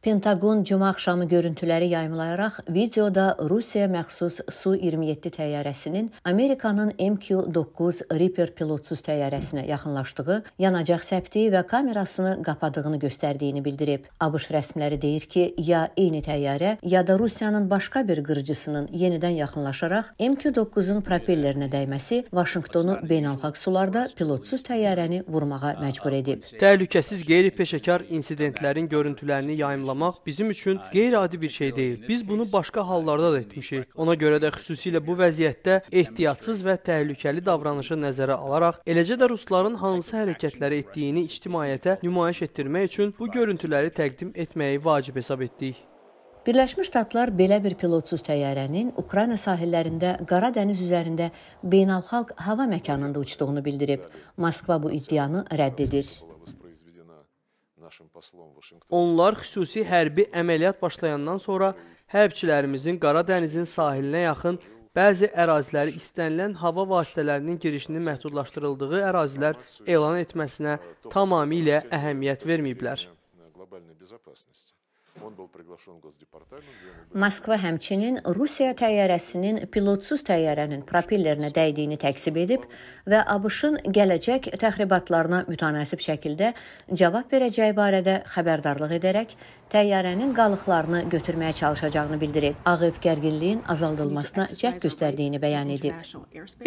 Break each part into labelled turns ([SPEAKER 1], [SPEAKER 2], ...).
[SPEAKER 1] Pentaqon cümə axşamı görüntüləri yayımlayaraq videoda Rusiya məxsus Su-27 təyyarəsinin Amerikanın MQ-9 Reaper pilotsuz təyyarəsinə yaxınlaşdığı, yanacaq səpdiyi və kamerasını qapadığını göstərdiyini bildirib. ABŞ rəsmiləri deyir ki, ya eyni təyyarə, ya da Rusiyanın başqa bir qırıcısının yenidən yaxınlaşaraq MQ-9-un propellerinə dəyməsi Vaşinqtonu beynəlxalq sularda pilotsuz təyyarəni vurmağa məcbur edib.
[SPEAKER 2] Təhlükəsiz qeyri-peşəkar insidentlərin görüntülərini yayımlayaraq aralamaq bizim üçün qeyri-adi bir şey deyil. Biz bunu başqa hallarda da etmişik. Ona görə də xüsusilə bu vəziyyətdə ehtiyatsız və təhlükəli davranışı nəzərə alaraq, eləcə də rusların hansı hərəkətləri etdiyini ictimaiyyətə nümayiş etdirmək üçün bu görüntüləri təqdim etməyi vacib hesab etdik.
[SPEAKER 1] Birləşmiş Ştatlar belə bir pilotsuz təyyarənin Ukrayna sahillərində Qara dəniz üzərində beynəlxalq hava məkanında uçduğunu bildirib. Moskva bu iddianı rədd edir.
[SPEAKER 2] Onlar xüsusi hərbi əməliyyat başlayandan sonra hərbçilərimizin Qara dənizin sahilinə yaxın bəzi əraziləri istənilən hava vasitələrinin girişinin məhdudlaşdırıldığı ərazilər elan etməsinə tamamilə əhəmiyyət verməyiblər. Moskva həmçinin Rusiya təyyarəsinin
[SPEAKER 1] pilotsuz təyyarənin propellərinə dəydiyini təksib edib və ABŞ-ın gələcək təxribatlarına mütənasib şəkildə cavab verəcəyi barədə xəbərdarlıq edərək təyyarənin qalıqlarını götürməyə çalışacağını bildirib. Ağev gərginliyin azaldılmasına cəhd
[SPEAKER 3] göstərdiyini bəyan edib.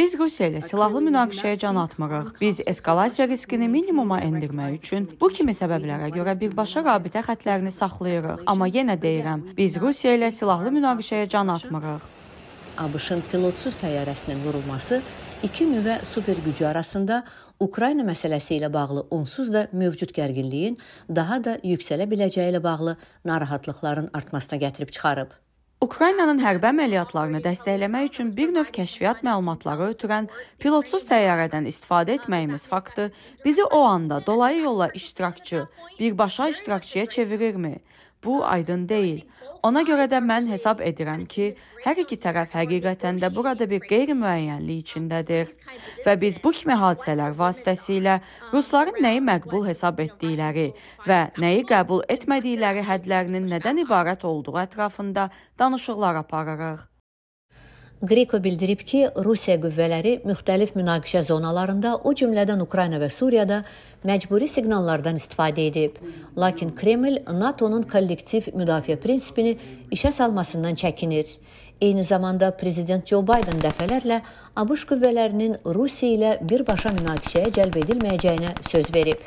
[SPEAKER 3] Biz Rusiya ilə silahlı münaqişəyə can atmırıq. Biz eskalasiya riskini minimuma endirmək üçün bu kimi səbəblərə görə birbaşa rabitə xətlərini saxlayırıq aparırıq. Amma yenə deyirəm, biz Rusiya ilə silahlı münaqişəyə can atmırıq. ABŞ-ın pilotsuz təyyarəsinin vurulması iki nüvə supergücü arasında Ukrayna
[SPEAKER 1] məsələsi ilə bağlı onsuz da mövcud gərginliyin daha da yüksələ biləcəyi ilə bağlı
[SPEAKER 3] narahatlıqların artmasına gətirib çıxarıb. Ukraynanın hərbi əməliyyatlarını dəstəkləmək üçün bir növ kəşfiyyat məlumatları ötürən pilotsuz təyyarədən istifadə etməyimiz faktı bizi o anda dolayı yolla iştirakçı, birbaşa iştirakçıya çevirirmi? Bu aydın deyil. Ona görə də mən hesab edirəm ki, hər iki tərəf həqiqətən də burada bir qeyri-müəyyənlik içindədir və biz bu kimi hadisələr vasitəsilə rusların nəyi məqbul hesab etdikləri və nəyi qəbul etmədikləri hədlərinin nədən ibarət olduğu ətrafında danışıqlar aparırıq.
[SPEAKER 1] Qreko bildirib ki, Rusiya qüvvələri müxtəlif münaqişə zonalarında, o cümlədən Ukrayna və Suriyada məcburi siqnallardan istifadə edib. Lakin Kreml NATO-nun kollektiv müdafiə prinsipini işə salmasından çəkinir. Eyni zamanda prezident Joe Biden dəfələrlə ABŞ qüvvələrinin Rusiya ilə birbaşa münaqişəyə cəlb edilməyəcəyinə söz verib.